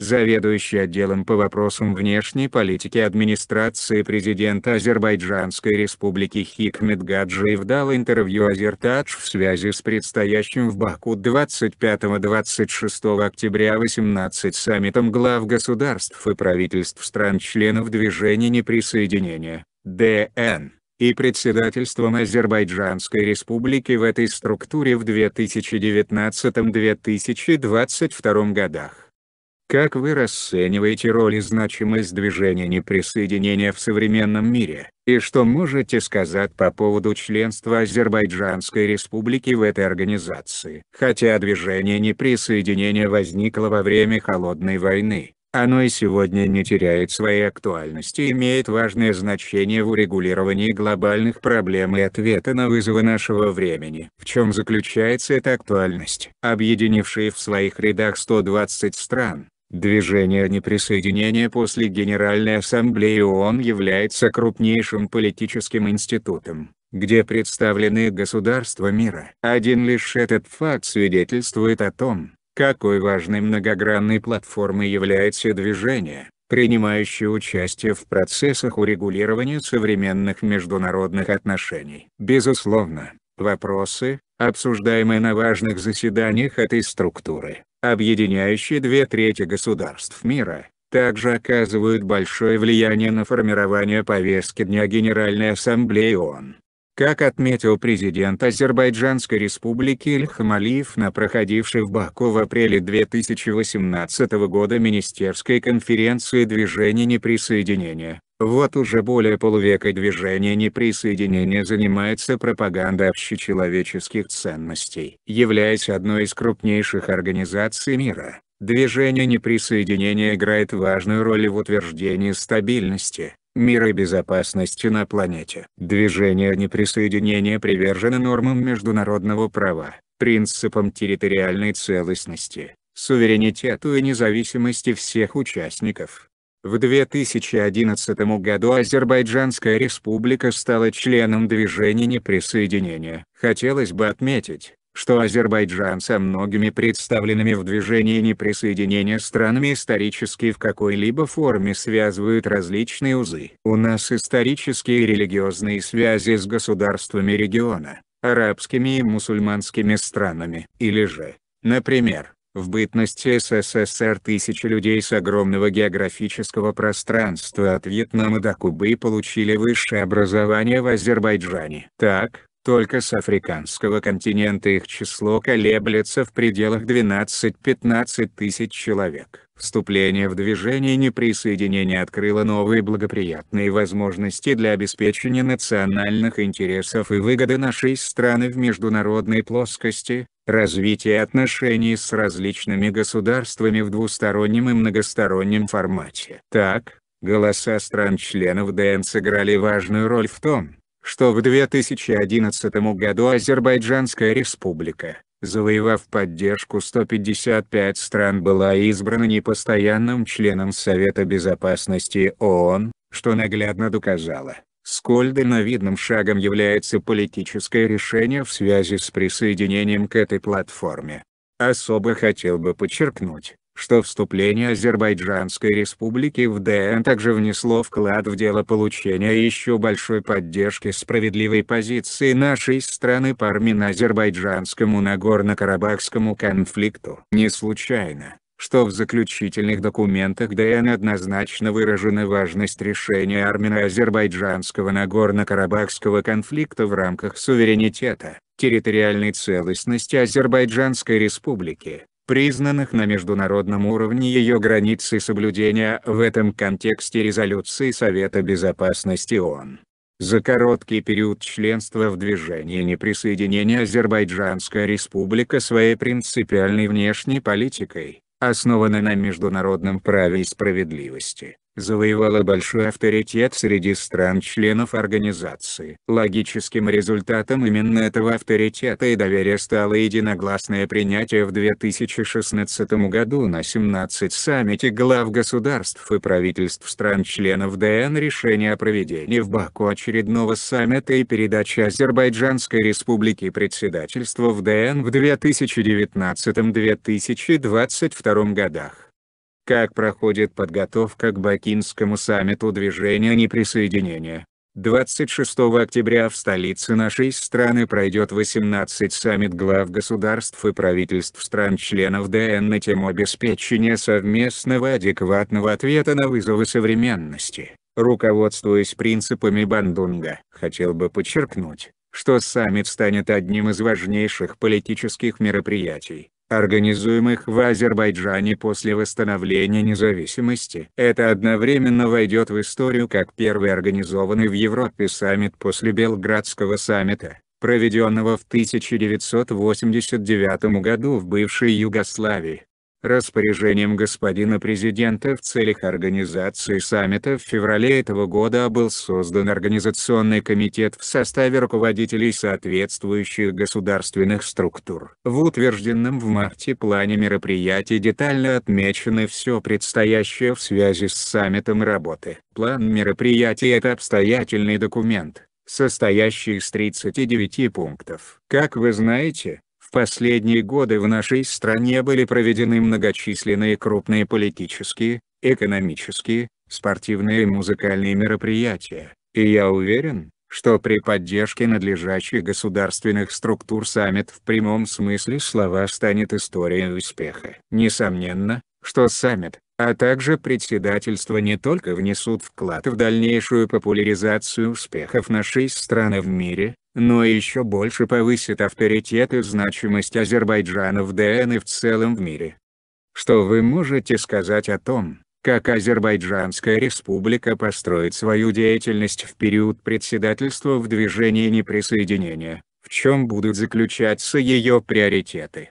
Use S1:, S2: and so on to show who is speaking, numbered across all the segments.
S1: заведующий отделом по вопросам внешней политики администрации президента Азербайджанской республики Хикмет Гаджиев дал интервью Азертадж в связи с предстоящим в Баку 25-26 октября 18 саммитом глав государств и правительств стран-членов Движения неприсоединения, ДН и председательством Азербайджанской республики в этой структуре в 2019-2022 годах. Как вы расцениваете роль и значимость движения неприсоединения в современном мире, и что можете сказать по поводу членства Азербайджанской республики в этой организации? Хотя движение неприсоединения возникло во время Холодной войны, оно и сегодня не теряет своей актуальности и имеет важное значение в урегулировании глобальных проблем и ответа на вызовы нашего времени. В чем заключается эта актуальность? Объединившие в своих рядах 120 стран, Движение неприсоединения после Генеральной Ассамблеи ООН является крупнейшим политическим институтом, где представлены государства мира. Один лишь этот факт свидетельствует о том, какой важной многогранной платформой является движение, принимающее участие в процессах урегулирования современных международных отношений. Безусловно, вопросы, обсуждаемые на важных заседаниях этой структуры, объединяющие две трети государств мира, также оказывают большое влияние на формирование повестки дня Генеральной Ассамблеи ООН. Как отметил президент Азербайджанской республики Ильхам Алиев на проходившей в Баку в апреле 2018 года Министерской конференции движения неприсоединения, вот уже более полувека движение неприсоединения занимается пропагандой общечеловеческих ценностей. Являясь одной из крупнейших организаций мира, движение неприсоединения играет важную роль в утверждении стабильности, мира и безопасности на планете. Движение неприсоединения привержено нормам международного права, принципам территориальной целостности, суверенитету и независимости всех участников в 2011 году Азербайджанская республика стала членом движения неприсоединения. Хотелось бы отметить, что Азербайджан со многими представленными в движении неприсоединения странами исторически в какой-либо форме связывают различные узы. У нас исторические и религиозные связи с государствами региона, арабскими и мусульманскими странами. Или же, например, в бытности СССР тысячи людей с огромного географического пространства от Вьетнама до Кубы получили высшее образование в Азербайджане. Так, только с африканского континента их число колеблется в пределах 12-15 тысяч человек. Вступление в движение неприсоединения открыло новые благоприятные возможности для обеспечения национальных интересов и выгоды нашей страны в международной плоскости, развития отношений с различными государствами в двустороннем и многостороннем формате. Так, голоса стран-членов ДН сыграли важную роль в том, что в 2011 году Азербайджанская республика, завоевав поддержку 155 стран была избрана непостоянным членом Совета Безопасности ООН, что наглядно доказало, сколь дальновидным шагом является политическое решение в связи с присоединением к этой платформе. Особо хотел бы подчеркнуть, что вступление Азербайджанской республики в ДН также внесло вклад в дело получения еще большой поддержки справедливой позиции нашей страны по армяно-азербайджанскому Нагорно-Карабахскому конфликту. Не случайно, что в заключительных документах ДН однозначно выражена важность решения армяно-азербайджанского Нагорно-Карабахского конфликта в рамках суверенитета, территориальной целостности Азербайджанской республики, признанных на международном уровне ее границ и соблюдения в этом контексте резолюции Совета Безопасности ООН. За короткий период членства в движении неприсоединения Азербайджанская республика своей принципиальной внешней политикой, основанной на международном праве и справедливости, завоевала большой авторитет среди стран-членов организации. Логическим результатом именно этого авторитета и доверия стало единогласное принятие в 2016 году на 17 саммите глав государств и правительств стран-членов ДН решения о проведении в Баку очередного саммита и передаче Азербайджанской Республики председательства в ДН в 2019-2022 годах. Как проходит подготовка к Бакинскому саммиту движения неприсоединения? 26 октября в столице нашей страны пройдет 18 саммит глав государств и правительств стран-членов ДН на тему обеспечения совместного адекватного ответа на вызовы современности. Руководствуясь принципами Бандунга, хотел бы подчеркнуть, что саммит станет одним из важнейших политических мероприятий, организуемых в Азербайджане после восстановления независимости. Это одновременно войдет в историю как первый организованный в Европе саммит после Белградского саммита, проведенного в 1989 году в бывшей Югославии. Распоряжением господина президента в целях организации саммита в феврале этого года был создан Организационный комитет в составе руководителей соответствующих государственных структур. В утвержденном в марте плане мероприятий детально отмечены все предстоящее в связи с саммитом работы. План мероприятий – это обстоятельный документ, состоящий из 39 пунктов. Как вы знаете, в последние годы в нашей стране были проведены многочисленные крупные политические, экономические, спортивные и музыкальные мероприятия, и я уверен, что при поддержке надлежащих государственных структур саммит в прямом смысле слова станет историей успеха. Несомненно, что саммит, а также председательство не только внесут вклад в дальнейшую популяризацию успехов нашей страны в мире, но еще больше повысит авторитет и значимость Азербайджана в ДН и в целом в мире. Что вы можете сказать о том, как Азербайджанская республика построит свою деятельность в период председательства в движении неприсоединения, в чем будут заключаться ее приоритеты?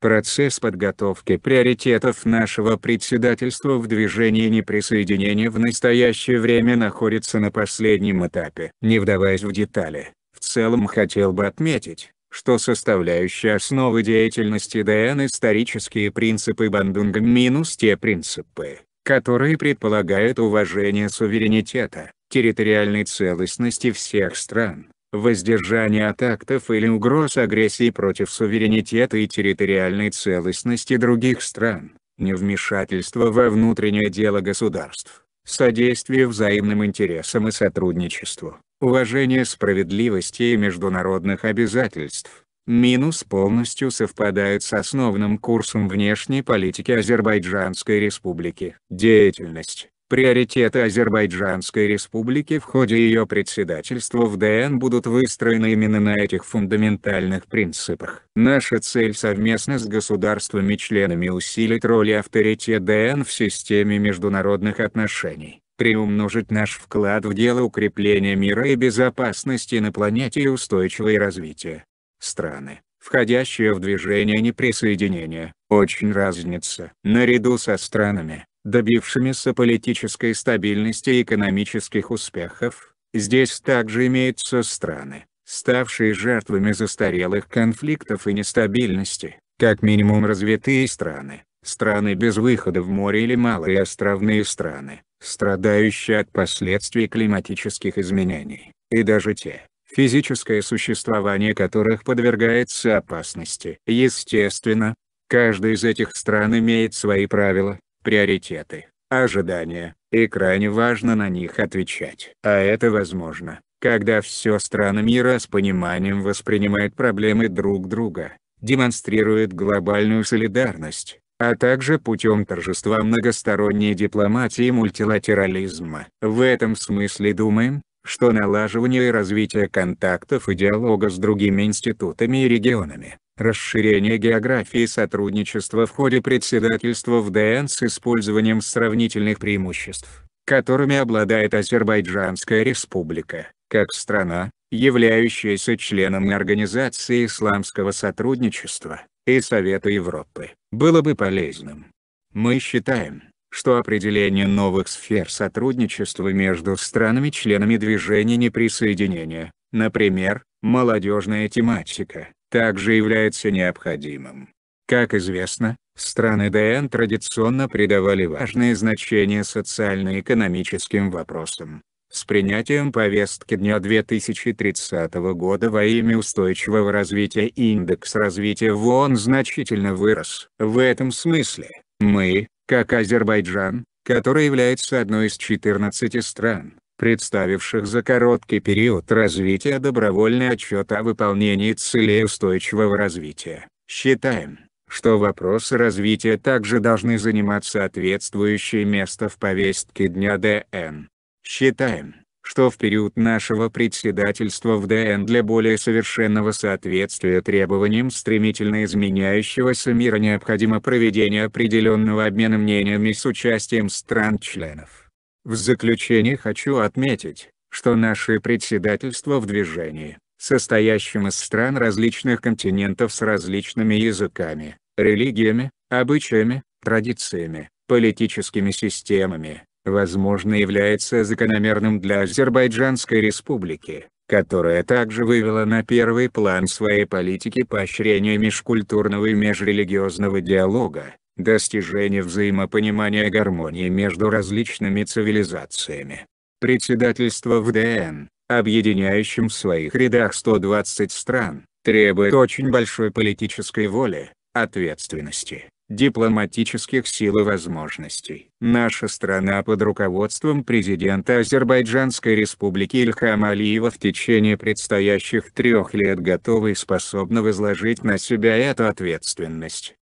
S1: Процесс подготовки приоритетов нашего председательства в движении неприсоединения в настоящее время находится на последнем этапе. Не вдаваясь в детали, в целом хотел бы отметить, что составляющая основы деятельности ДН исторические принципы Бандунга минус те принципы, которые предполагают уважение суверенитета, территориальной целостности всех стран, воздержание от актов или угроз агрессии против суверенитета и территориальной целостности других стран, невмешательство во внутреннее дело государств, содействие взаимным интересам и сотрудничеству, уважение справедливости и международных обязательств, минус полностью совпадают с основным курсом внешней политики Азербайджанской республики. Деятельность Приоритеты Азербайджанской республики в ходе ее председательства в ДН будут выстроены именно на этих фундаментальных принципах. Наша цель совместно с государствами-членами усилить роль и авторитет ДН в системе международных отношений приумножить наш вклад в дело укрепления мира и безопасности на планете и устойчивое развитие. Страны, входящие в движение неприсоединения, очень разнятся. Наряду со странами, добившимися политической стабильности и экономических успехов, здесь также имеются страны, ставшие жертвами застарелых конфликтов и нестабильности, как минимум развитые страны, страны без выхода в море или малые островные страны, страдающие от последствий климатических изменений, и даже те, физическое существование которых подвергается опасности. Естественно, каждая из этих стран имеет свои правила, приоритеты, ожидания, и крайне важно на них отвечать. А это возможно, когда все страны мира с пониманием воспринимают проблемы друг друга, демонстрируют глобальную солидарность, а также путем торжества многосторонней дипломатии и мультилатерализма. В этом смысле думаем, что налаживание и развитие контактов и диалога с другими институтами и регионами, расширение географии сотрудничества в ходе председательства в ДН с использованием сравнительных преимуществ, которыми обладает Азербайджанская республика, как страна, являющаяся членом Организации исламского сотрудничества, и Совета Европы, было бы полезным. Мы считаем, что определение новых сфер сотрудничества между странами-членами движения неприсоединения, например, молодежная тематика, также является необходимым. Как известно, страны ДН традиционно придавали важное значение социально-экономическим вопросам, с принятием повестки дня 2030 года во имя устойчивого развития индекс развития ВОН значительно вырос. В этом смысле, мы, как Азербайджан, который является одной из 14 стран, представивших за короткий период развития добровольный отчет о выполнении целей устойчивого развития, считаем, что вопросы развития также должны занимать соответствующее место в повестке дня ДН. Считаем, что в период нашего председательства в ДН для более совершенного соответствия требованиям стремительно изменяющегося мира необходимо проведение определенного обмена мнениями с участием стран-членов. В заключение хочу отметить, что наше председательство в движении, состоящем из стран различных континентов с различными языками, религиями, обычаями, традициями, политическими системами, возможно является закономерным для Азербайджанской республики, которая также вывела на первый план своей политики поощрения межкультурного и межрелигиозного диалога, достижения взаимопонимания и гармонии между различными цивилизациями. Председательство ВДН, объединяющим в своих рядах 120 стран, требует очень большой политической воли, ответственности, дипломатических сил и возможностей. Наша страна под руководством президента Азербайджанской республики Ильхама Алиева в течение предстоящих трех лет готова и способна возложить на себя эту ответственность.